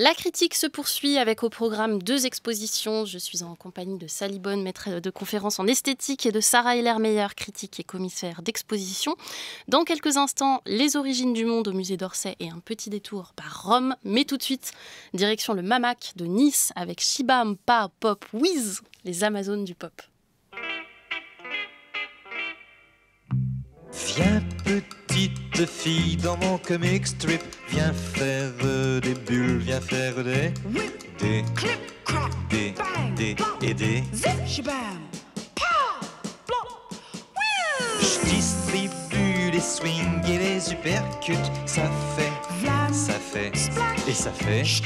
La critique se poursuit avec au programme deux expositions. Je suis en compagnie de Sally Bonne, maître de conférence en esthétique, et de Sarah heller critique et commissaire d'exposition. Dans quelques instants, les origines du monde au musée d'Orsay et un petit détour par Rome. Mais tout de suite, direction le Mamac de Nice avec Shibam, Mpa Pop Wiz, les Amazones du pop. Viens petite fille dans mon comic strip. Viens faire des bulles, viens faire des. Whip, des. Clip, crack, des. des. et des. Je distribue les swings et les supercuts Ça fait. ça fait. et ça fait.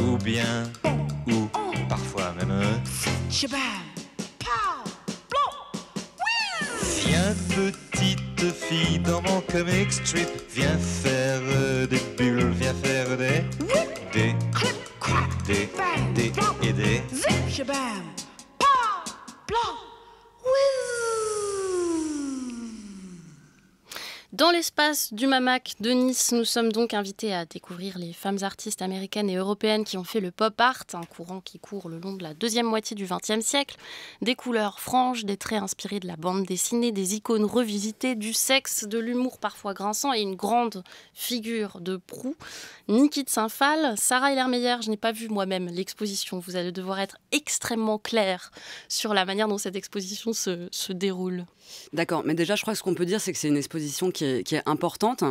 ou bien. ou oh. parfois même. Pow. petit de fille dans mon comic strip. Viens faire euh, des bulles, viens faire des. Des. Des. Des. Des. Et des. Zip, Blanc. Dans l'espace du Mamac de Nice, nous sommes donc invités à découvrir les femmes artistes américaines et européennes qui ont fait le pop art, un courant qui court le long de la deuxième moitié du XXe siècle. Des couleurs franches, des traits inspirés de la bande dessinée, des icônes revisitées, du sexe, de l'humour parfois grinçant et une grande figure de proue. Niki de Saint-Phal, Sarah Hellermeyer, je n'ai pas vu moi-même l'exposition. Vous allez devoir être extrêmement clair sur la manière dont cette exposition se déroule. D'accord, mais déjà, je crois que ce qu'on peut dire, c'est que c'est une exposition qui est, importante,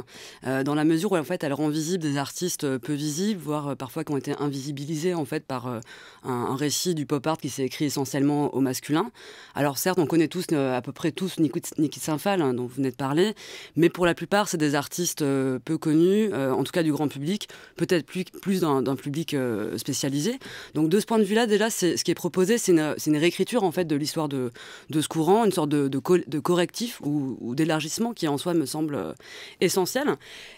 euh, dans la mesure où en fait, elle rend visible des artistes euh, peu visibles, voire euh, parfois qui ont été invisibilisés en fait par un, récit du pop art qui s'est écrit essentiellement au masculin. Alors certes, on connaît tous à peu près tous Nikit Sinfal, hein, dont vous venez de parler, mais pour la plupart, c'est des artistes peu connus, en tout cas du grand public, peut-être plus, plus d'un public spécialisé. Donc de ce point de vue-là, déjà, ce qui est proposé, c'est une, réécriture en fait de l'histoire de, ce courant, une sorte de, de de correctif ou, d'élargissement qui en soi me semble euh, essentiel.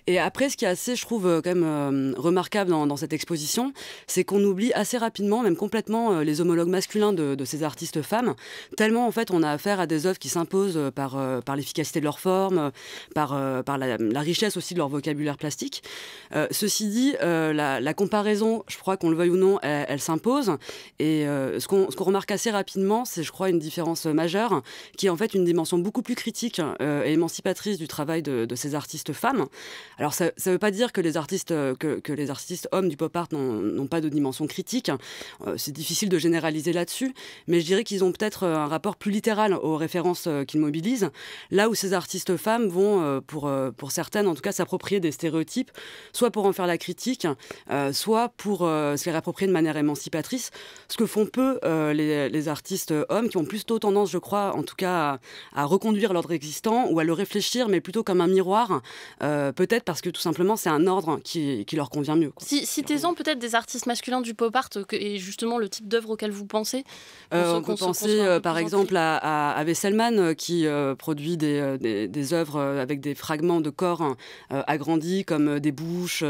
Et après, ce qui est assez, je trouve, euh, quand même euh, remarquable dans, cette exposition, c'est qu'on oublie assez rapidement, même complètement, les homologues masculins de, ces artistes femmes, tellement en fait on a affaire à des œuvres qui s'imposent par, par l'efficacité de leur forme, par, par la, richesse aussi de leur vocabulaire plastique. ceci dit, la, comparaison, je crois qu'on le veuille ou non, elle, s'impose. Et ce qu'on remarque assez rapidement, c'est, je crois, une différence majeure, qui est en fait une, dimension beaucoup plus critique euh, et émancipatrice du travail de, ces artistes femmes. Alors ça ne veut pas dire que les artistes, euh, que, les artistes hommes du pop art n'ont pas de dimension critique. Euh, c'est difficile de généraliser là-dessus, mais je dirais qu'ils ont peut-être un rapport plus littéral aux références qu'ils mobilisent, là où ces artistes femmes vont, pour, pour certaines en tout cas, s'approprier des stéréotypes, soit pour en faire la critique, soit pour se les réapproprier de manière émancipatrice, ce que font peu les, les, artistes hommes, qui ont plutôt tendance, je crois, en tout cas, à reconduire l'ordre existant ou à le réfléchir, mais plutôt comme un miroir, euh, peut-être parce que tout simplement c'est un ordre qui, qui, leur convient mieux. Si, citez-en peut-être des artistes masculins du pop art et justement le type d'œuvre auquel vous pensez. Euh, on penser euh, par exemple à, à, euh, qui produit des, des, œuvres avec des fragments de corps hein, agrandis comme des bouches,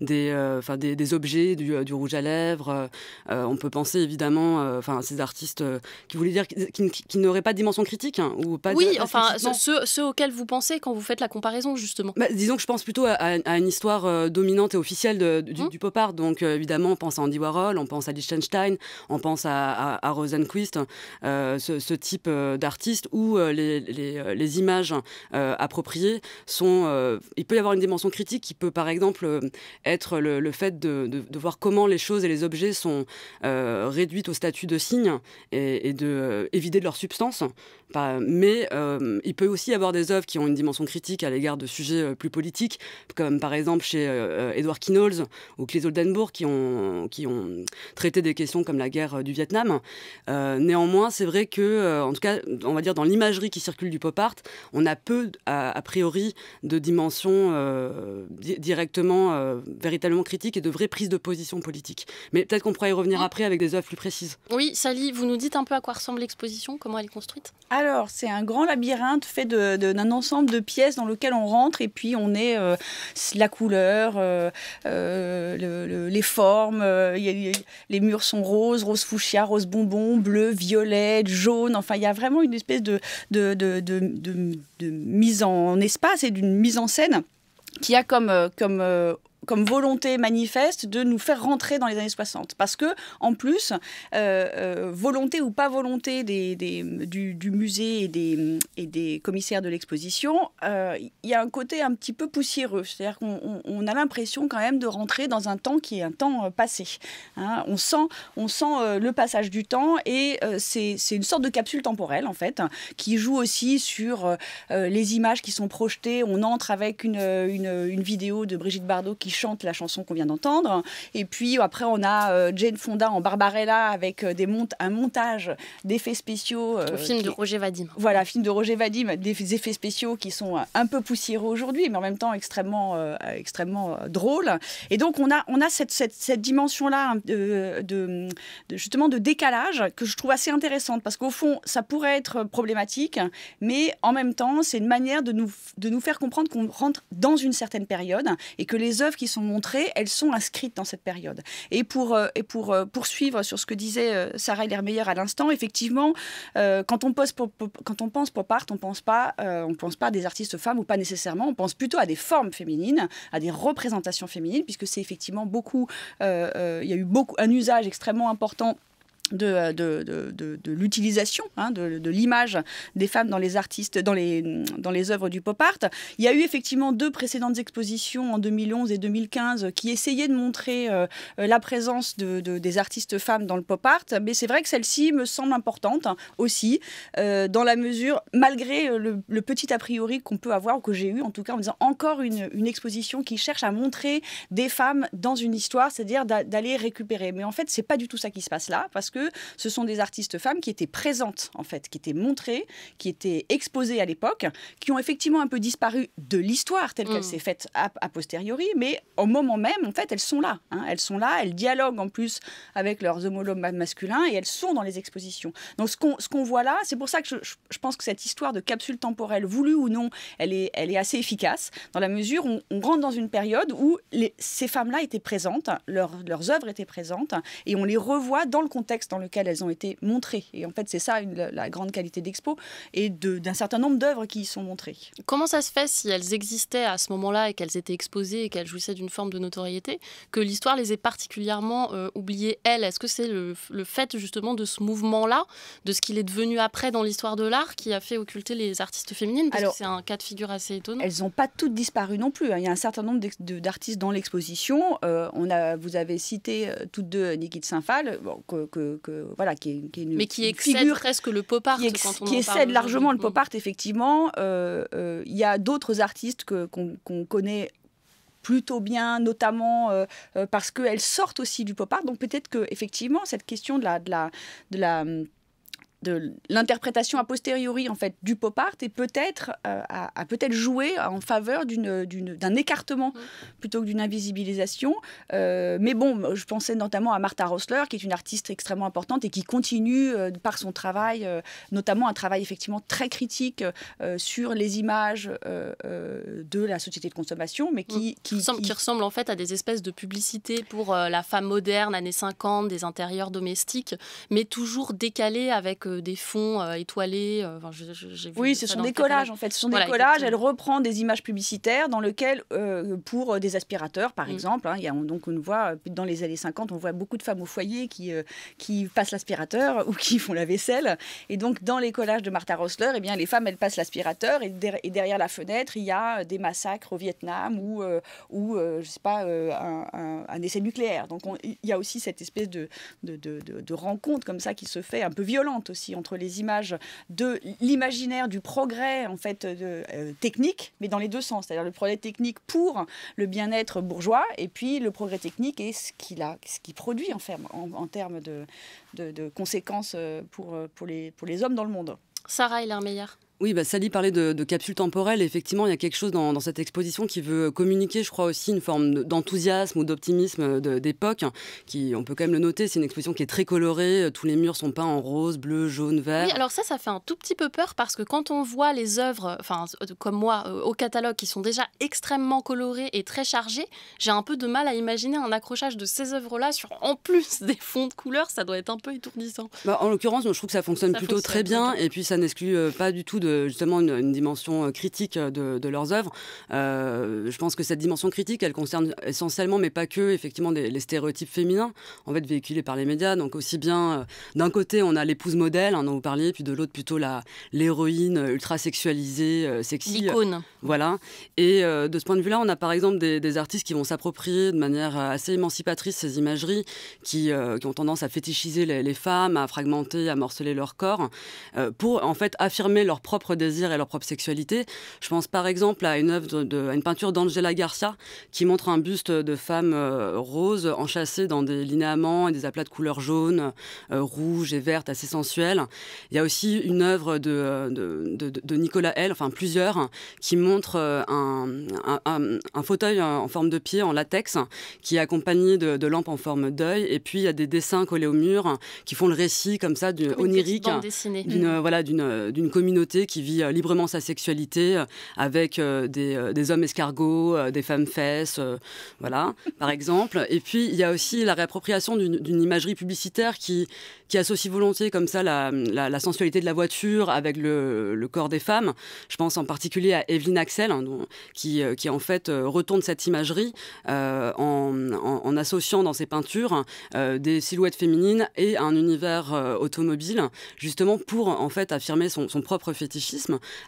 des, des, objets, du, rouge à lèvres. on peut penser évidemment enfin, à ces artistes qui voulaient dire qui, n'auraient pas de dimension critique hein, ou oui, enfin, ceux, auxquels vous pensez quand vous faites la comparaison, justement. Bah, disons que je pense plutôt à, une histoire euh, dominante et officielle mhm. du, pop art. Donc, euh, évidemment, on pense à Andy Warhol, on pense à Liechtenstein, on pense à, Rosenquist, euh, ce, type d'artiste où les, images appropriées sont. il peut y avoir une dimension critique qui peut, par exemple, être le, fait de, voir comment les choses et les objets sont réduites au statut de signes et, de évider de leur substance. mais euh, il peut aussi y avoir des œuvres qui ont une dimension critique à l'égard de sujets euh, plus politiques, comme par exemple chez euh, Edward Knowles ou les Oldenburg, qui ont, qui ont traité des questions comme la guerre du Vietnam. néanmoins, c'est vrai que, en tout cas, on va dire dans l'imagerie qui circule du pop art, on a peu, a, priori, de dimension directement, véritablement critique et de vraies prises de position politique. Mais peut-être qu'on pourra y revenir après avec des œuvres plus précises. Oui, Sally, vous nous dites un peu à quoi ressemble l'exposition, comment elle est construite Alors, c'est un grand labyrinthe fait d'un de, d'un ensemble de pièces dans lequel on rentre et puis on est euh, la couleur, euh, euh, les formes. les murs sont roses, rose fuchsia, rose bonbon, bleu, violet, jaune. Enfin, il y a vraiment une espèce de, de, de mise en espace et d'une mise en scène qui a comme, comme comme volonté manifeste de nous faire rentrer dans les années 60. Parce que, en plus, euh, euh, volonté ou pas volonté des, des, du, du, musée et des, et des commissaires de l'exposition, euh, il y a un côté un petit peu poussiéreux. C'est-à-dire qu'on a l'impression quand même de rentrer dans un temps qui est un temps passé. Hein. on sent, on sent le passage du temps et c'est une sorte de capsule temporelle, en fait, qui joue aussi sur les images qui sont projetées. On entre avec une, une, une vidéo de Brigitte Bardot qui chante la chanson qu'on vient d'entendre. Et puis après, on a euh, Jane Fonda en Barbarella avec euh, des mont un montage d'effets spéciaux. Euh, Au film de Roger Vadim. Voilà, film de Roger Vadim, des effets spéciaux qui sont un peu poussiéreux aujourd'hui, mais en même temps extrêmement, extrêmement drôles. Et donc, on a, on a cette, cette, cette dimension-là hein, de, justement de décalage que je trouve assez intéressante parce qu'au fond, ça pourrait être problématique, mais en même temps, c'est une manière de nous, de nous faire comprendre qu'on rentre dans une certaine période et que les œuvres qui sont montrées, elles sont inscrites dans cette période. Et pour, euh, et pour euh, poursuivre sur ce que disait euh, Sarah Lermeyer à l'instant, effectivement, quand, on pose pour, quand on pense pour art on pense pas, pense pas à des artistes femmes ou pas nécessairement, on pense plutôt à des formes féminines, à des représentations féminines, puisque c'est effectivement beaucoup, il y a eu beaucoup, un usage extrêmement important euh, de, de, de, de l'utilisation hein, de, l'image des femmes dans les artistes, dans les, dans les œuvres du pop art. Il y a eu effectivement deux précédentes expositions en 2011 et 2015 qui essayaient de montrer euh, euh, la présence des artistes femmes dans le pop art, mais c'est vrai que celle-ci me semble importante hein, aussi, dans la mesure, malgré le, petit a priori qu'on peut avoir, ou que j'ai eu en tout cas, en disant encore une, une exposition qui cherche à montrer des femmes dans une histoire, c'est-à-dire d'aller récupérer. Mais en fait, c'est pas du tout ça qui se passe là, parce que que ce sont des artistes femmes qui étaient présentes, en fait, qui étaient montrées, qui étaient exposées à l'époque, qui ont effectivement un peu disparu de l'histoire telle qu'elle mm. s'est faite a, posteriori, mais au moment même, en fait, elles sont là. Hein. elles sont là, elles dialoguent en plus avec leurs homologues masculins et elles sont dans les expositions. Donc ce qu'on voit là, c'est pour ça que je, pense que cette histoire de capsule temporelle, voulue ou non, elle est, elle est assez efficace, dans la mesure où on, rentre dans une période où ces femmes-là étaient présentes, leurs, leurs œuvres étaient présentes, et on les revoit dans le contexte dans lequel elles ont été montrées. Et en fait, c'est ça la grande qualité d'Expo et d'un certain nombre d'œuvres qui y sont montrées. Comment ça se fait si elles existaient à ce moment-là et qu'elles étaient exposées et qu'elles jouissaient d'une forme de notoriété, que l'histoire les ait particulièrement euh, oubliées, elles Est-ce que c'est le, le, fait justement de ce mouvement-là, de ce qu'il est devenu après dans l'histoire de l'art, qui a fait occulter les artistes féminines Parce Alors, que c'est un cas de figure assez étonnant. Elles n'ont pas toutes disparu non plus. Hein. Il y a un certain nombre d'artistes dans l'exposition. Euh, on a, vous avez cité euh, toutes deux Niki de Saint-Phal, que, que voilà, qui mais qui excède figure, presque le pop art qui, excède largement le pop art effectivement. Euh, euh, il y a d'autres artistes que qu'on connaît plutôt bien, notamment euh, parce qu'elles sortent aussi du pop art. Donc peut-être que effectivement cette question de la, de la, de la de l'interprétation a posteriori en fait du pop art et peut-être euh, a peut-être joué en faveur d'un écartement mm. plutôt que d'une invisibilisation. Euh, mais bon, je pensais notamment à Martha Rosler, qui est une artiste extrêmement importante et qui continue euh, par son travail, notamment un travail effectivement très critique sur les images de la société de consommation, mais qui, mm. qui, ressemble, ressemble, en fait à des espèces de publicités pour la femme moderne, années 50, des intérieurs domestiques, mais toujours décalé avec euh, des fonds euh, étoilés. Euh, oui, ce sont des collages en fait. Ce sont des collages. Elle reprend des images publicitaires dans lesquelles, pour des aspirateurs par mm. exemple, hein, il y a, donc on voit dans les années 50, on voit beaucoup de femmes au foyer qui, qui passent l'aspirateur ou qui font la vaisselle. Et donc dans les collages de Martha Rosler, eh bien, les femmes elles passent l'aspirateur et, derrière la fenêtre, il y a des massacres au Vietnam ou, ou je sais pas, un, essai nucléaire. Donc il y a aussi cette espèce de, de, de rencontre comme ça qui se fait un peu violente aussi entre les images de l'imaginaire du progrès en fait euh, de, euh, technique, mais dans les deux sens, c'est-à-dire le progrès technique pour le bien-être bourgeois et puis le progrès technique et ce qu'il a, ce qu'il produit en, ferme, en, termes de, de, conséquences euh, pour, pour, les, pour les hommes dans le monde. Sarah meilleur oui, bah, Sally parlait de, de, capsule temporelle. Effectivement, il y a quelque chose dans, cette exposition qui veut communiquer, je crois, aussi une forme d'enthousiasme ou d'optimisme d'époque. Hein, qui, on peut quand même le noter, c'est une exposition qui est très colorée. Euh, tous les murs sont peints en rose, bleu, jaune, vert. Oui, alors ça, ça fait un tout petit peu peur parce que quand on voit les œuvres, enfin, euh, comme moi, euh, au catalogue, qui sont déjà extrêmement colorées et très chargées, j'ai un peu de mal à imaginer un accrochage de ces œuvres-là sur en plus des fonds de couleurs. Ça doit être un peu étourdissant. Bah, en l'occurrence, je trouve que ça fonctionne plutôt très bien. Et puis, ça n'exclut pas du tout justement une, dimension euh, critique euh, de, leurs œuvres. Euh, je pense que cette dimension critique, elle concerne essentiellement, mais pas que, effectivement, les stéréotypes féminins, en fait, véhiculés par les médias. Donc, aussi bien, d'un côté, on a l'épouse modèle, hein, dont vous parliez, puis de l'autre, plutôt la, l'héroïne ultra sexualisée, sexy. L'icône. Voilà. Et de ce point de vue-là, on a par exemple des, artistes qui vont s'approprier de manière assez émancipatrice ces imageries, qui, ont tendance à fétichiser les, les, femmes, à fragmenter, à morceler leur corps, pour, en fait, affirmer leur propre propre désir et leur propre sexualité. Je pense par exemple à une œuvre, de, à une peinture d'Angela Garcia qui montre un buste de femme euh, rose enchâssée dans des linéaments et des aplats de couleurs jaunes, euh, rouges et vertes assez sensuelles. Il y a aussi une œuvre de, euh, de, Nicolas L, enfin plusieurs, qui montre un, fauteuil en forme de pied en latex qui est accompagné de, lampes en forme d'œil. Et puis il y a des dessins collés au mur qui font le récit comme ça onirique d'une mm. voilà, d'une communauté qui vit euh, librement sa sexualité euh, avec euh, des, hommes escargots, des femmes fesses, voilà, par exemple. Et puis, il y a aussi la réappropriation d'une imagerie publicitaire qui, qui associe volontiers comme ça la, sensualité de la voiture avec le, corps des femmes. Je pense en particulier à Evelyne Axel, hein, qui, qui en fait retourne cette imagerie en, associant dans ses peintures des silhouettes féminines et un univers automobile, justement pour en fait affirmer son, son propre fétiche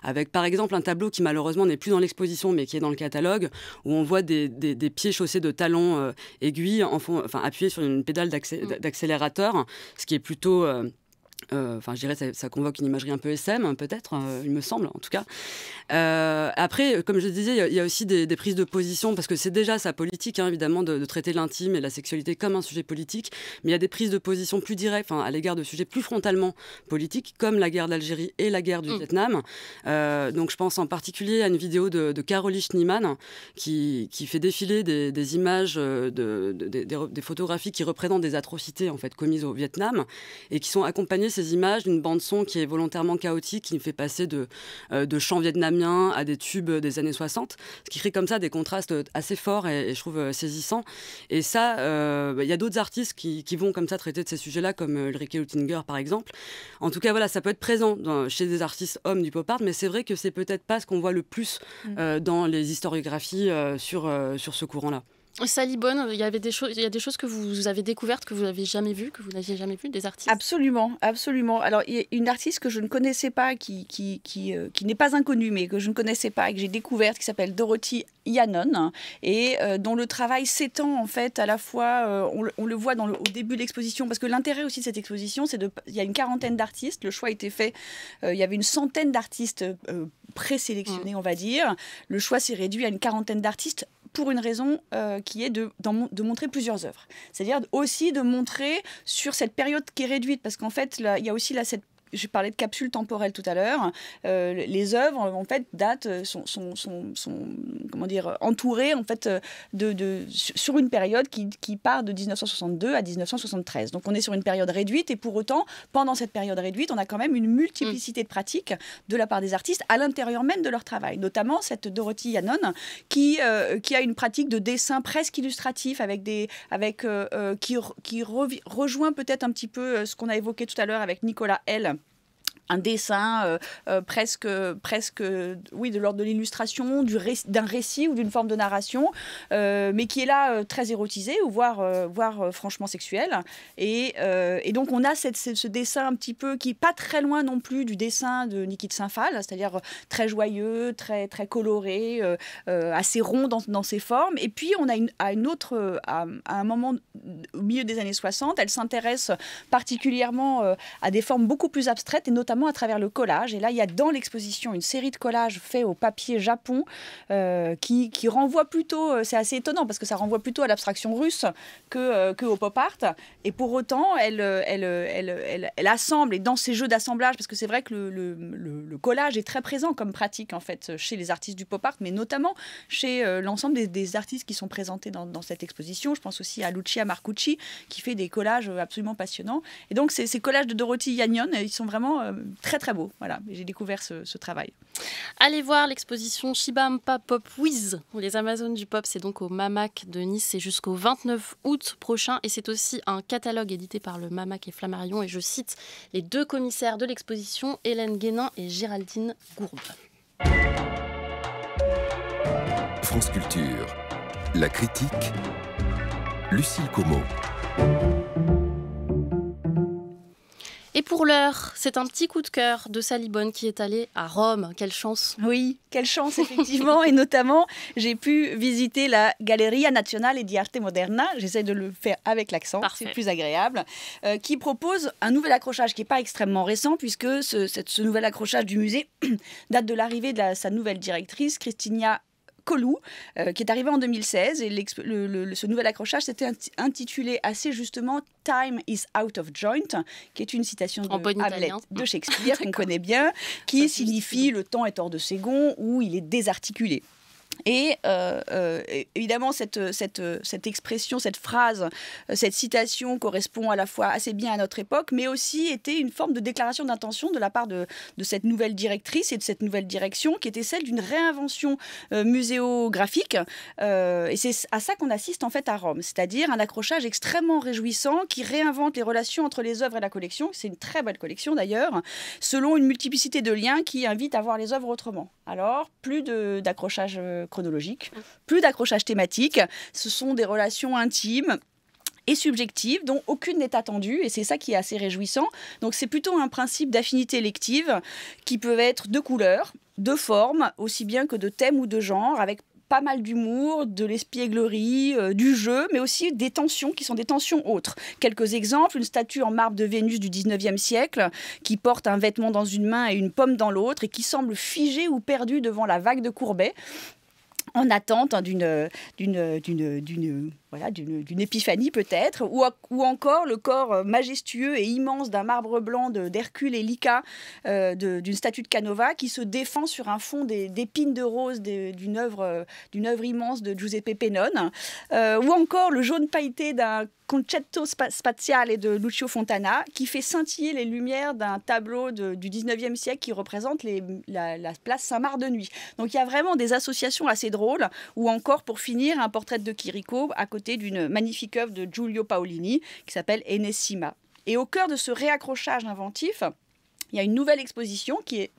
avec par exemple un tableau qui malheureusement n'est plus dans l'exposition mais qui est dans le catalogue, où on voit des, pieds chaussés de talons euh, aiguilles enfin, appuyés sur une pédale mm. d'accélérateur, ce qui est plutôt... Euh, euh, enfin, je dirais, ça, ça, convoque une imagerie un peu SM, hein, peut-être, hein, il me semble, en tout cas. Euh, après, euh, comme je disais, il y, a aussi des, prises de position, parce que c'est déjà sa politique, hein, évidemment, de, traiter l'intime et la sexualité comme un sujet politique, mais il y a des prises de position plus directes, à l'égard de sujets plus frontalement politiques, comme la guerre d'Algérie et la guerre du mm. Vietnam. donc, je pense en particulier à une vidéo de, de Caroline Schneemann, qui, fait défiler des, images, de, des, des photographies qui représentent des atrocités en fait commises au Vietnam et qui sont accompagnées ces images d'une bande-son qui est volontairement chaotique, qui me fait passer de, euh, de chants vietnamiens à des tubes des années 60, ce qui crée comme ça des contrastes assez forts et, je trouve euh, saisissants. Et ça, euh, bah, il y a d'autres artistes qui, vont comme ça traiter de ces sujets-là, comme Ulrike Luttinger par exemple. En tout cas, voilà, ça peut être présent chez des artistes hommes du pop art, mais c'est vrai que c'est peut-être pas ce qu'on voit le plus mm. dans les historiographies sur, sur ce courant-là. Sally il y avait des choses, il y a des choses que vous avez découvertes que vous n'avez jamais vues, que vous n'aviez jamais vues, des artistes. Absolument, absolument. Alors il y a une artiste que je ne connaissais pas, qui qui, euh, n'est pas inconnue, mais que je ne connaissais pas, et que j'ai découverte, qui s'appelle Dorothy Yannon, et euh, dont le travail s'étend en fait à la fois, euh, on, le, voit au début de l'exposition, parce que l'intérêt aussi de cette exposition, c'est de, il y a une quarantaine d'artistes, le choix a été fait, il y avait une centaine d'artistes présélectionnés, mmh. on va dire, le choix s'est réduit à une quarantaine d'artistes pour une raison euh, qui est de, de montrer plusieurs œuvres. C'est-à-dire aussi de montrer sur cette période qui est réduite, parce qu'en fait, il y a aussi là, cette je parlais de capsule temporelle tout à l'heure. Euh, les œuvres, en fait, datent, euh, sont, sont, sont, comment dire, entourées, en fait, euh, de, sur une période qui, qui, part de 1962 à 1973. Donc, on est sur une période réduite, et pour autant, pendant cette période réduite, on a quand même une multiplicité de pratiques de la part des artistes à l'intérieur même de leur travail. Notamment cette Dorothy Yannon, qui, qui a une pratique de dessin presque illustratif, avec des, avec, qui, qui rejoint peut-être un petit peu ce qu'on a évoqué tout à l'heure avec Nicolas L un dessin euh, euh, presque, presque, oui, de l'ordre de l'illustration, d'un récit ou d'une forme de narration, euh, mais qui est là très érotisé, ou voire, voire franchement sexuel. Et, donc on a cette, ce, dessin un petit peu qui est pas très loin non plus du dessin de Niki de Saint-Phal, c'est-à-dire très joyeux, très, très coloré, assez rond dans, ses formes. Et puis on a une, à une autre, à, à un moment au milieu des années 60, elle s'intéresse particulièrement à des formes beaucoup plus abstraites et notamment à travers le collage. Et là, il y a dans l'exposition une série de collages faits au papier Japon euh, qui, renvoie plutôt, euh, c'est assez étonnant parce que ça renvoie plutôt à l'abstraction russe que, euh, que au pop art. Et pour autant, elle, elle, elle, elle, assemble et dans ces jeux d'assemblage, parce que c'est vrai que le, le, le, collage est très présent comme pratique en fait chez les artistes du pop art, mais notamment chez l'ensemble des, artistes qui sont présentés dans, cette exposition. Je pense aussi à Lucia Marcucci qui fait des collages absolument passionnants. Et donc ces, collages de Dorothy Yannion, ils sont vraiment très très beau. Voilà, j'ai découvert ce, travail. Allez voir l'exposition Shibampa Pop Wiz. Les Amazones du Pop, c'est donc au Mamac de Nice et jusqu'au 29 août prochain. Et c'est aussi un catalogue édité par le Mamac et Flammarion. Et je cite les deux commissaires de l'exposition, Hélène Guénin et Géraldine Gourbe. France Culture, la critique, Lucille Como. Et pour l'heure, c'est un petit coup de cœur de Salibone qui est allé à Rome. Quelle chance Oui, quelle chance effectivement. et notamment, j'ai pu visiter la Galleria Nazionale di Arte Moderna. J'essaie de le faire avec l'accent, c'est plus agréable. Euh, qui propose un nouvel accrochage qui n'est pas extrêmement récent puisque ce, nouvel accrochage du musée date de l'arrivée de sa nouvelle directrice, Christina Colou, euh, qui est arrivé en 2016. Et ce nouvel accrochage s'était intitulé assez justement Time is out of joint, qui est une citation de Shakespeare qu'on connaît bien, qui signifie le temps est hors de ses gonds ou il est désarticulé. Et euh, euh, évidemment, cette, cette, cette, expression, cette phrase, euh, cette citation correspond à la fois assez bien à notre époque, mais aussi était une forme de déclaration d'intention de la part de, de, cette nouvelle directrice et de cette nouvelle direction, qui était celle d'une réinvention muséographique. et c'est à ça qu'on assiste en fait à Rome, c'est-à-dire un accrochage extrêmement réjouissant qui réinvente les relations entre les œuvres et la collection. C'est une très belle collection d'ailleurs, selon une multiplicité de liens qui invite à voir les œuvres autrement. Alors, plus d'accrochage chronologique, plus d'accrochage thématique. Ce sont des relations intimes et subjectives dont aucune n'est attendue, et c'est ça qui est assez réjouissant. Donc c'est plutôt un principe d'affinité élective qui peut être de couleur, de forme, aussi bien que de thème ou de genre, avec pas mal d'humour, de l'espièglerie, euh, du jeu, mais aussi des tensions qui sont des tensions autres. Quelques exemples, une statue en marbre de Vénus du 19e siècle qui porte un vêtement dans une main et une pomme dans l'autre et qui semble figée ou perdue devant la vague de Courbet en attente hein, d'une, d'une, d'une, d'une, d'une épiphanie peut-être, ou, ou, encore le corps euh, majestueux et immense d'un marbre blanc d'Hercule et Lyca, euh, d'une statue de Canova, qui se défend sur un fond d'épines de rose d'une œuvre, euh, œuvre immense de Giuseppe Pennone, ou encore le jaune pailleté d'un Concetto Spaziale de Lucio Fontana, qui fait scintiller les lumières d'un tableau du 19e siècle qui représente les, la, la, place Saint-Marc de nuit. Donc il y a vraiment des associations assez drôles, ou encore pour finir, un portrait de Chirico à côté d'une magnifique œuvre de Giulio Paolini qui s'appelle Enesima ». Et au cœur de ce réaccrochage inventif, il y a une nouvelle exposition qui est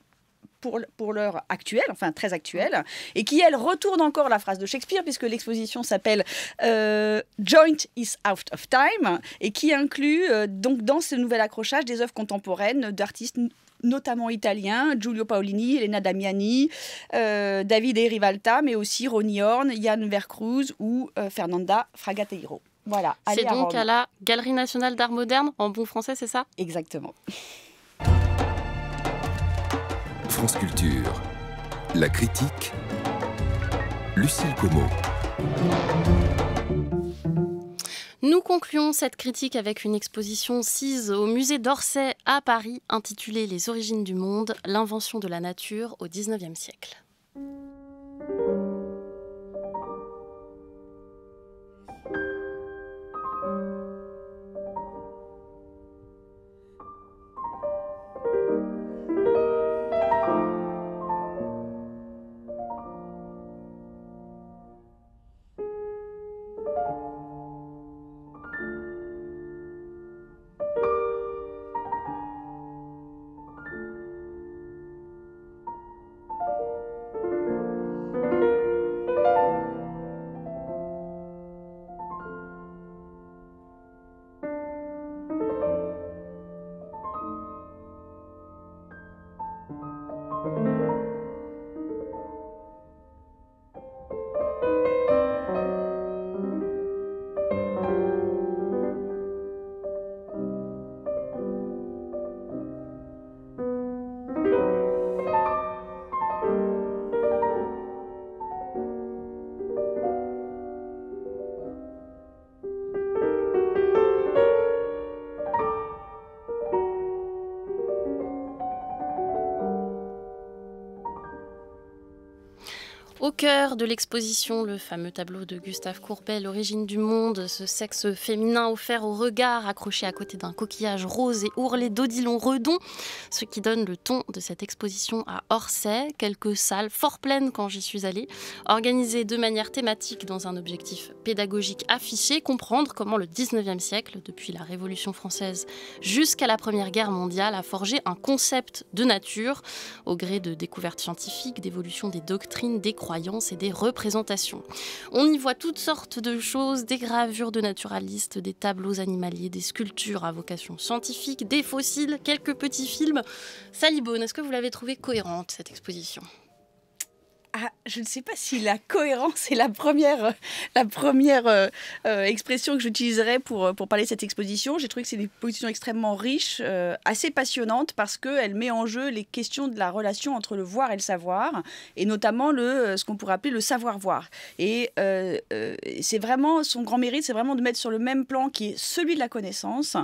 pour, pour l'heure actuelle, enfin très actuelle, et qui, elle, retourne encore la phrase de Shakespeare, puisque l'exposition s'appelle euh, Joint is Out of Time, et qui inclut euh, donc dans ce nouvel accrochage des œuvres contemporaines d'artistes notamment italiens, Giulio Paolini, Elena Damiani, David euh, Davide Rivalta, mais aussi Ronnie Horn, Yann Vercruz ou euh, Fernanda Fragateiro. Voilà, c'est donc à, la Galerie nationale d'art moderne, en bon français, c'est ça Exactement. France Culture, la critique, Lucille Como. Nous concluons cette critique avec une exposition sise au musée d'Orsay à Paris intitulée Les origines du monde, l'invention de la nature au XIXe siècle. Au cœur de l'exposition, le fameux tableau de Gustave Courbet, L'origine du monde, ce sexe féminin offert au regard, accroché à côté d'un coquillage rose et ourlé d'Odilon Redon, ce qui donne le ton de cette exposition à Orsay, quelques salles fort pleines quand j'y suis allée, organisées de manière thématique dans un objectif pédagogique affiché, comprendre comment le 19e siècle, depuis la Révolution française jusqu'à la Première Guerre mondiale, a forgé un concept de nature au gré de découvertes scientifiques, d'évolution des doctrines, des croyances et des représentations. On y voit toutes sortes de choses, des gravures de naturalistes, des tableaux animaliers, des sculptures à vocation scientifique, des fossiles, quelques petits films. Salibone, est-ce que vous l'avez trouvée cohérente cette exposition ah, je ne sais pas si la cohérence est la première, euh, la première euh, euh, expression que j'utiliserai pour, pour parler de cette exposition. J'ai trouvé que c'est une exposition extrêmement riche, assez passionnante, parce qu'elle met en jeu les questions de la relation entre le voir et le savoir, et notamment le, ce qu'on pourrait appeler le savoir-voir. Et c'est vraiment son grand mérite, c'est vraiment de mettre sur le même plan qui est celui de la connaissance,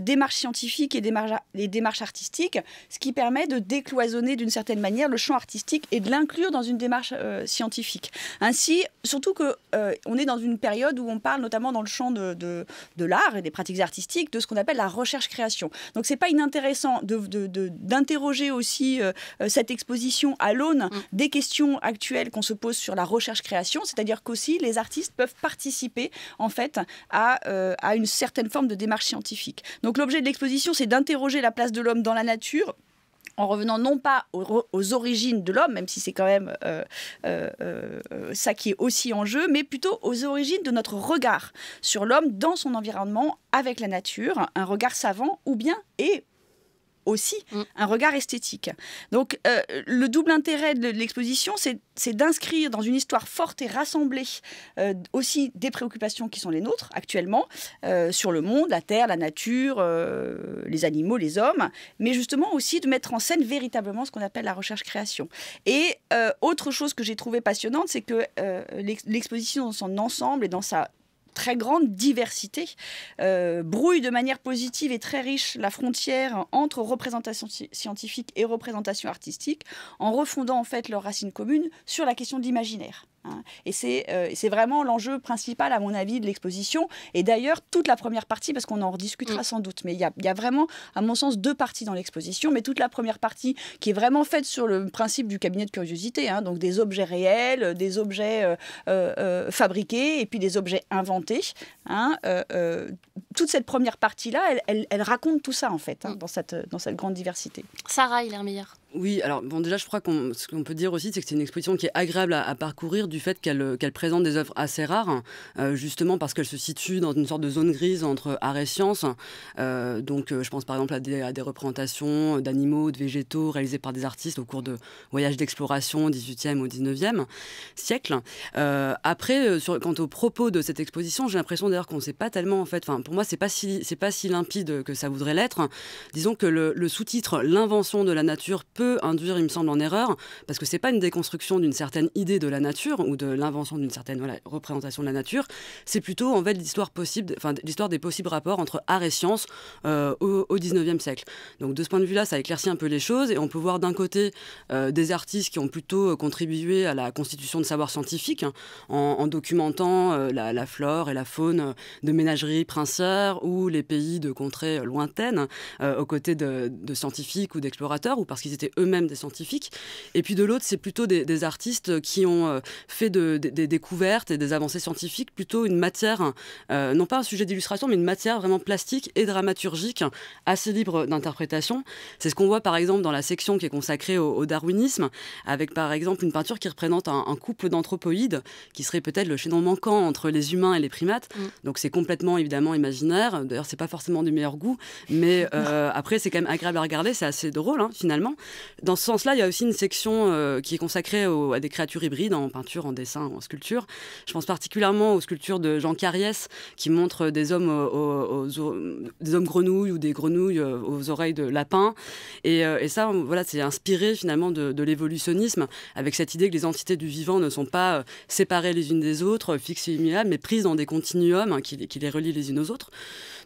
démarche scientifique et démarche, les démarches artistiques, ce qui permet de décloisonner d'une certaine manière le champ artistique et de l'inclure dans une démarche démarche euh, scientifique. Ainsi, surtout que euh, on est dans une période où on parle notamment dans le champ de, de, de l'art et des pratiques artistiques de ce qu'on appelle la recherche-création. Donc c'est pas inintéressant d'interroger de, aussi euh, cette exposition à l'aune mm. des questions actuelles qu'on se pose sur la recherche-création, c'est-à-dire qu'aussi les artistes peuvent participer en fait à, à une certaine forme de démarche scientifique. Donc l'objet de l'exposition, c'est d'interroger la place de l'homme dans la nature en revenant non pas aux, origines de l'homme, même si c'est quand même euh, euh, euh, ça qui est aussi en jeu, mais plutôt aux origines de notre regard sur l'homme dans son environnement, avec la nature, un regard savant ou bien et aussi mm. un regard esthétique. Donc euh, le double intérêt de l'exposition, c'est d'inscrire dans une histoire forte et rassemblée euh, aussi des préoccupations qui sont les nôtres actuellement euh, sur le monde, la terre, la nature, les animaux, les hommes, mais justement aussi de mettre en scène véritablement ce qu'on appelle la recherche-création. Et autre chose que j'ai trouvé passionnante, c'est que l'exposition dans son ensemble et dans sa très grande diversité, euh, brouille de manière positive et très riche la frontière entre représentation scientifique et représentation artistique, en refondant en fait leurs racines communes sur la question d'imaginaire. Hein. Et euh, c'est vraiment l'enjeu principal, à mon avis, de l'exposition. Et d'ailleurs, toute la première partie, parce qu'on en rediscutera mm. sans doute, mais il y, y, a vraiment, à mon sens, deux parties dans l'exposition. Mais toute la première partie, qui est vraiment faite sur le principe du cabinet de curiosité, hein, donc des objets réels, des objets euh, euh, fabriqués, et puis des objets inventés. Hein, toute cette première partie-là, elle, raconte tout ça, en fait, mm. dans, cette, dans cette grande diversité. Sarah, il est meilleur. Oui, alors bon, déjà, je crois qu'on ce qu'on peut dire aussi, c'est que c'est une exposition qui est agréable à, parcourir du fait qu'elle euh, qu'elle présente des œuvres assez rares, euh, justement parce qu'elle se situe dans une sorte de zone grise entre art et science. Euh, donc, je pense par exemple à des, à des représentations d'animaux, de végétaux réalisées par des artistes au cours de voyages d'exploration 18e au 19e siècle. après, sur, quant au propos de cette exposition, j'ai l'impression d'ailleurs qu'on ne sait pas tellement en fait. Enfin, pour moi, c'est pas si c'est pas si limpide que ça voudrait l'être. Disons que le, le sous-titre "L'invention de la nature" induire, il me semble, en erreur, parce que c'est pas une déconstruction d'une certaine idée de la nature ou de l'invention d'une certaine représentation de la nature. C'est plutôt en fait l'histoire possible, enfin l'histoire des possibles rapports entre art et science euh, au, 19e siècle. Donc de ce point de vue-là, ça éclaircit un peu les choses et on peut voir d'un côté euh, des artistes qui ont plutôt euh, contribué à la constitution de savoirs scientifiques hein, en, documentant la, flore et la faune de ménageries princières ou les pays de contrées lointaines aux côtés de, de scientifiques ou d'explorateurs ou parce qu'ils étaient eux-mêmes des scientifiques. Et puis de l'autre, c'est plutôt des, artistes qui ont euh, fait des découvertes et des avancées scientifiques, plutôt une matière, euh, non pas un sujet d'illustration, mais une matière vraiment plastique et dramaturgique, assez libre d'interprétation. C'est ce qu'on voit par exemple dans la section qui est consacrée au, darwinisme, avec par exemple une peinture qui représente un, couple d'anthropoïdes, qui serait peut-être le chaînon manquant entre les humains et les primates. Mm. Donc c'est complètement évidemment imaginaire. D'ailleurs, c'est pas forcément du meilleur goût, mais euh, après, c'est quand même agréable à regarder, c'est assez drôle hein, finalement. Dans ce sens-là, il y a aussi une section euh, qui est consacrée à des créatures hybrides en peinture, en dessin, en sculpture. Je pense particulièrement aux sculptures de Jean Cariès, qui montrent des hommes, aux, des hommes grenouilles ou des grenouilles euh, aux oreilles de lapins. Euh, et, ça, voilà, c'est inspiré finalement de, l'évolutionnisme avec cette idée que les entités du vivant ne sont pas séparées les unes des autres, fixes et mais prises dans des continuums hein, qui, qui les relient les unes aux autres.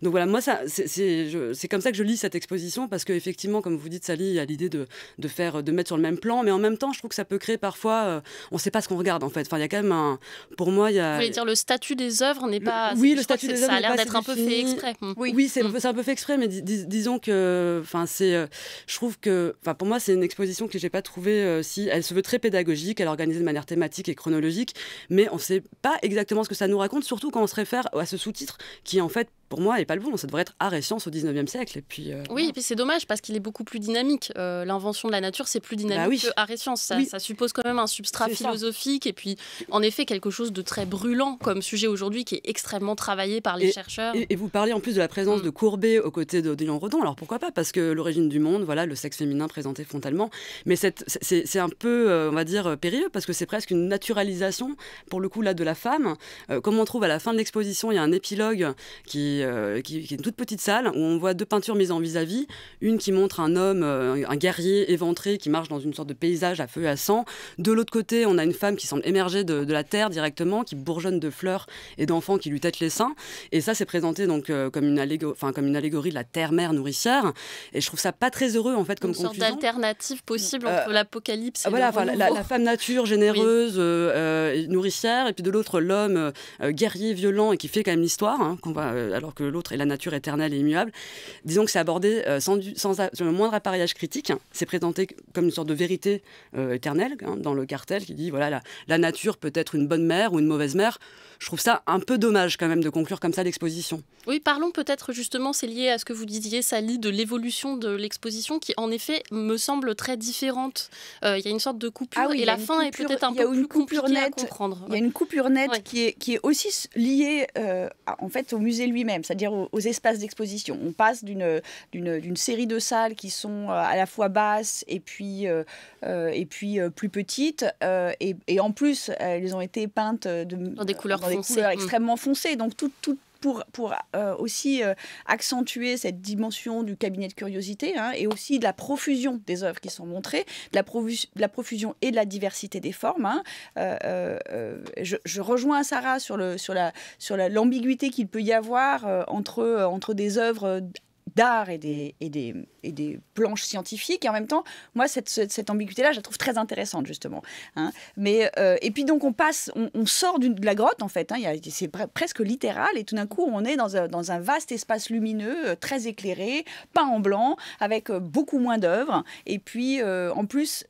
Donc voilà, moi, c'est comme ça que je lis cette exposition, parce qu'effectivement, comme vous dites, Sally, il y a l'idée de, de faire, de mettre sur le même plan. Mais en même temps, je trouve que ça peut créer parfois, euh, on ne sait pas ce qu'on regarde en fait. Enfin, il y a quand même pour moi, il y a. Vous dire le statut des œuvres n'est pas. oui, le statut des œuvres. Ça a l'air d'être un peu fait exprès. Oui, mm. c'est un peu fait exprès, mais disons que, enfin, c'est, euh, je trouve que, enfin, pour moi, c'est une exposition que j'ai pas trouvé euh, si elle se veut très pédagogique, elle est organisée de manière thématique et chronologique, mais on ne sait pas exactement ce que ça nous raconte, surtout quand on se réfère à ce sous-titre qui en fait pour moi, n'est pas le bon. Ça devrait être art et au 19e siècle. Et puis, euh, oui, et puis c'est dommage parce qu'il est beaucoup plus dynamique. Euh, l'invention de la nature, c'est plus dynamique bah que art et science. Ça, suppose quand même un substrat philosophique et puis, en effet, quelque chose de très brûlant comme sujet aujourd'hui qui est extrêmement travaillé par les chercheurs. Et, vous parlez en plus de la présence mm. de Courbet aux côtés d'Odéon Rodon, Alors pourquoi pas Parce que l'origine du monde, voilà, le sexe féminin présenté frontalement. Mais c'est un peu, euh, on va dire, périlleux parce que c'est presque une naturalisation, pour le coup, là, de la femme. comme on trouve à la fin de l'exposition, il y a un épilogue qui euh, qui, est une toute petite salle où on voit deux peintures mises en vis-à-vis. Une qui montre un homme, euh, un guerrier éventré qui marche dans une sorte de paysage à feu et à sang. De l'autre côté, on a une femme qui semble émerger de, la terre directement, qui bourgeonne de fleurs et d'enfants qui lui têtent les seins. Et ça, c'est présenté donc euh, comme, une enfin comme une allégorie de la terre-mère nourricière. Et je trouve ça pas très heureux en fait comme une sorte d'alternative possible entre l'apocalypse et voilà, la, la, la, femme nature généreuse, nourricière, et puis de l'autre l'homme guerrier violent et qui fait quand même l'histoire. Hein, alors que l'autre est la nature éternelle et immuable. Disons que c'est abordé euh, sans, sans, le moindre appareillage critique. C'est présenté comme une sorte de vérité euh, éternelle hein, dans le cartel qui dit voilà, la, nature peut être une bonne mère ou une mauvaise mère. Je trouve ça un peu dommage quand même de conclure comme ça l'exposition. Oui, parlons peut-être justement, c'est lié à ce que vous disiez, Sally, de l'évolution de l'exposition qui en effet me semble très différente. Euh, il y a une sorte de coupure ah et la fin est peut-être un peu plus compliquée à comprendre. Il y a une coupure nette qui, est, qui est aussi liée en fait au musée lui-même cest c'est-à-dire aux, espaces d'exposition. On passe d'une série de salles qui sont euh, à la fois basses et puis, euh, euh, et puis plus petites, et, en plus, elles ont été peintes de, dans des couleurs, foncées. Hmm. extrêmement foncées. Donc tout, tout pour, euh, aussi euh, accentuer cette dimension du cabinet de curiosité hein, et aussi de la profusion des œuvres qui sont montrées, de la, profusion et de la diversité des formes. Hein. Euh, je, rejoins Sarah sur l'ambiguïté la, sur qu'il peut y avoir entre, entre des œuvres d'art et des, et, des, planches scientifiques. Et en même temps, moi, cette, ambiguïté-là, je la trouve très intéressante, justement. Hein. Mais, euh, et puis, donc, on passe, on, sort de la grotte, en fait. Hein. C'est presque littéral. Et tout d'un coup, on est dans un, vaste espace lumineux, euh, très éclairé, peint en blanc, avec euh, beaucoup moins d'œuvres. Et puis, en plus,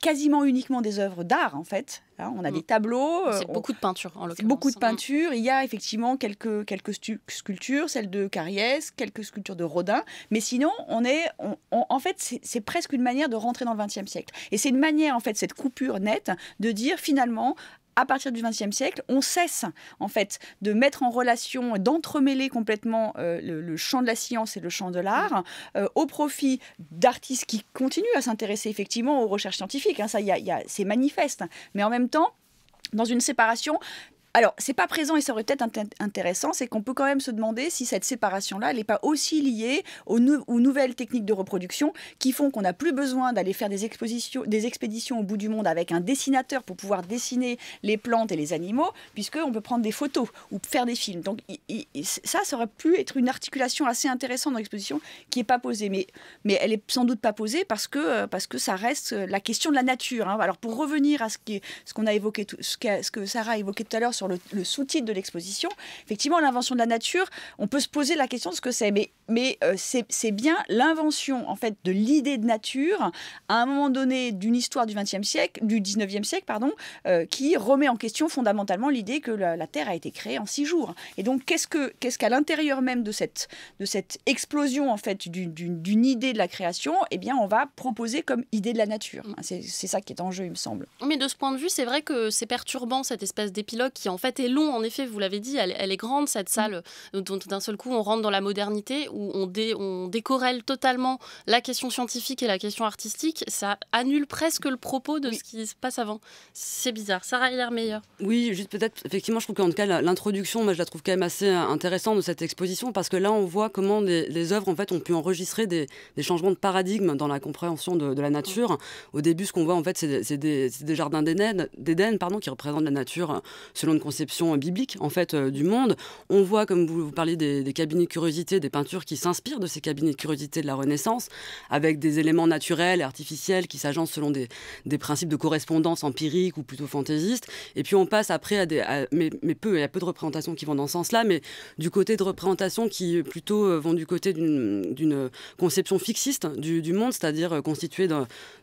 quasiment uniquement des œuvres d'art, en fait. Hein, on a mm. des tableaux. Euh, c'est beaucoup de peinture, en l'occurrence. Beaucoup de hein. peinture. Il y a effectivement quelques, quelques sculptures, celles de Cariès, quelques sculptures de Rodin. Mais sinon, on est, en fait, c'est presque une manière de rentrer dans le XXe siècle. Et c'est une manière, en fait, cette coupure nette de dire finalement, à partir du XXe siècle, on cesse en fait de mettre en relation, d'entremêler complètement euh, le, champ de la science et le champ de l'art euh, au profit d'artistes qui continuent à s'intéresser effectivement aux recherches scientifiques. Hein, ça, c'est manifeste. Mais en même temps, dans une séparation alors, c'est pas présent et ça aurait peut-être intéressant, c'est qu'on peut quand même se demander si cette séparation-là, n'est pas aussi liée aux, nouvelles techniques de reproduction qui font qu'on n'a plus besoin d'aller faire des, expositions, des expéditions au bout du monde avec un dessinateur pour pouvoir dessiner les plantes et les animaux, puisqu'on peut prendre des photos ou faire des films. Donc, ça, ça aurait pu être une articulation assez intéressante dans l'exposition qui n'est pas posée. Mais, mais elle est sans doute pas posée parce que, euh, parce que ça reste euh, la question de la nature. Hein. Alors, pour revenir à ce qu'on ce qu'on a évoqué, ce, ce que Sarah a évoqué tout à l'heure sur le, sous-titre de l'exposition, effectivement, l'invention de la nature, on peut se poser la question de ce que c'est. Mais, mais euh, c'est bien l'invention, en fait, de l'idée de nature à un moment donné d'une histoire du 20 siècle, du 19e siècle, pardon, euh, qui remet en question fondamentalement l'idée que la, Terre a été créée en six jours. Et donc, qu'est-ce qu'à l'intérieur même de cette, de cette explosion, en fait, d'une idée de la création, eh bien, on va proposer comme idée de la nature. Mm. C'est ça qui est en jeu, il me semble. Mais de ce point de vue, c'est vrai que c'est perturbant, cette espèce d'épilogue qui, en fait est long. En effet, vous l'avez dit, elle, est grande cette mmh. salle. Euh, dont D'un seul coup, on rentre dans la modernité où on, dé, on décorrèle totalement la question scientifique et la question artistique. Ça annule presque le propos de ce qui se passe avant. C'est bizarre. Sarah l'air meilleur. Oui, juste peut-être. Effectivement, je trouve qu'en tout cas, l'introduction, moi, je la trouve quand même assez euh, intéressante de cette exposition parce que là, on voit comment les œuvres en fait ont pu enregistrer des, changements de paradigme dans la compréhension de, la nature. Au début, ce qu'on voit en fait, c'est des, des, jardins d'Éden, pardon, qui représentent la nature euh, selon une conception biblique en fait euh, du monde. On voit, comme vous, vous parliez des, cabinets de curiosité, des peintures qui s'inspirent de ces cabinets de curiosité de la Renaissance, avec des éléments naturels et artificiels qui s'agencent selon des, principes de correspondance empirique ou plutôt fantaisiste. Et puis on passe après à des, mais, peu, il y a peu de représentations qui vont dans ce sens-là, mais du côté de représentations qui euh, plutôt euh, vont du côté d'une conception fixiste du, monde, c'est-à-dire constituée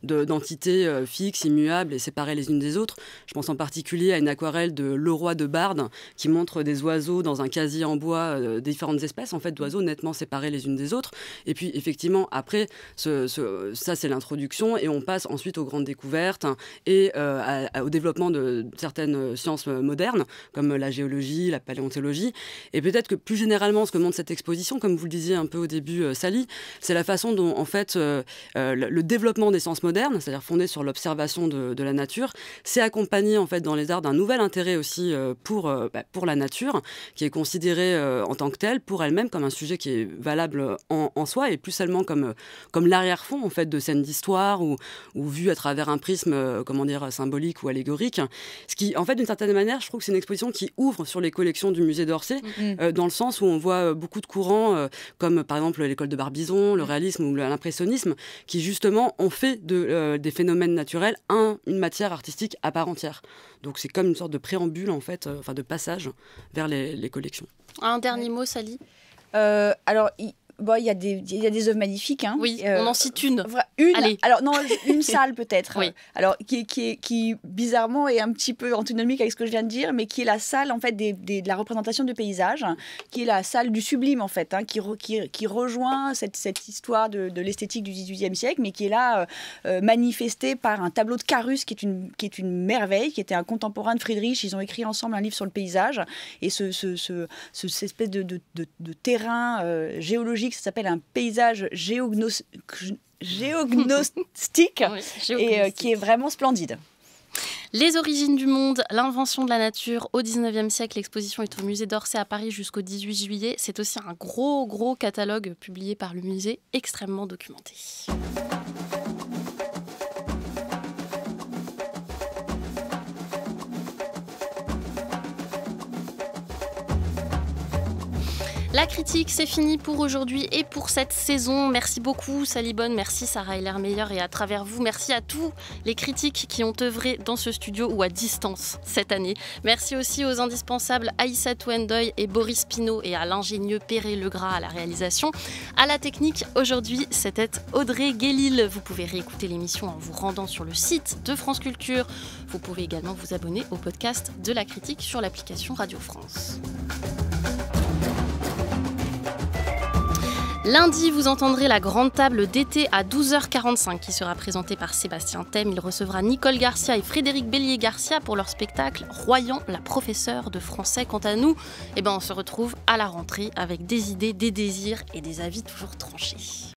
d'entités fixes, immuables et séparées les unes des autres. Je pense en particulier à une aquarelle de l'euro roi de Barde qui montre des oiseaux dans un casier en bois, euh, différentes espèces en fait d'oiseaux nettement séparés les unes des autres. Et puis effectivement après, ce, ça c'est l'introduction et on passe ensuite aux grandes découvertes et euh, au développement de certaines sciences euh, modernes comme la géologie, la paléontologie. Et peut-être que plus généralement ce que montre cette exposition, comme vous le disiez un peu au début, Sally, c'est la façon dont en fait le développement des sciences modernes, c'est-à-dire fondé sur l'observation de, de la nature, s'est accompagné en fait dans les arts d'un nouvel intérêt aussi euh, pour, euh, bah, pour la nature, qui est considérée euh, en tant que telle, pour elle-même, comme un sujet qui est valable en, soi, et plus seulement comme, comme l'arrière-fond en fait, de scènes d'histoire, ou, ou vu à travers un prisme, comment dire, symbolique ou allégorique. Ce qui, en fait, d'une certaine manière, je trouve que c'est une exposition qui ouvre sur les collections du musée d'Orsay, mm. dans le sens où on voit beaucoup de courants, comme par exemple l'école de Barbizon, le mm. réalisme ou l'impressionnisme, qui justement ont fait de, des phénomènes naturels un, une matière artistique à part entière. Donc c'est comme une sorte de préambule en en fait, euh, enfin de passage vers les, collections. Un dernier mot, Sally euh, alors, bah, il y a des, il y a des œuvres magnifiques. Hein. Oui, euh, on en cite une. Une. Alors non, une salle peut-être. Alors qui, qui, qui bizarrement est un petit peu antinomique avec ce que je viens de dire, mais qui est la salle en fait des, de la représentation du paysage, qui est la salle du sublime en fait, hein, qui, qui, rejoint cette, cette histoire de, l'esthétique du XVIIIe siècle, mais qui est là euh, euh, manifestée par un tableau de Carus qui est une qui est une merveille, qui était un contemporain de Friedrich. Ils ont écrit ensemble un livre sur le paysage et ce, ce, ce, cette espèce de, de, de terrain géologique ça s'appelle un paysage géognostique, et euh, qui est vraiment splendide. Les origines du monde, l'invention de la nature au 19e siècle, l'exposition est au musée d'Orsay à Paris jusqu'au 18 juillet. C'est aussi un gros, gros catalogue publié par le musée, extrêmement documenté. La critique, c'est fini pour aujourd'hui et pour cette saison. Merci beaucoup Sally Bonne, merci Sarah heller Meilleur et à travers vous, merci à tous les critiques qui ont œuvré dans ce studio ou à distance cette année. Merci aussi aux indispensables Aïssa Touendoy et Boris Pinault et à l'ingénieux Perret Legras à la réalisation. À la technique, aujourd'hui, c'était Audrey Guélil. Vous pouvez réécouter l'émission en vous rendant sur le site de France Culture. Vous pouvez également vous abonner au podcast de la critique sur l'application Radio France. Lundi, vous entendrez la grande table d'été à 12h45 qui sera présentée par Sébastien Thème. Il recevra Nicole Garcia et Frédéric Bélier-Garcia pour leur spectacle Royan, la professeure de français. Quant à nous, eh ben, on se retrouve à la rentrée avec des idées, des désirs et des avis toujours tranchés.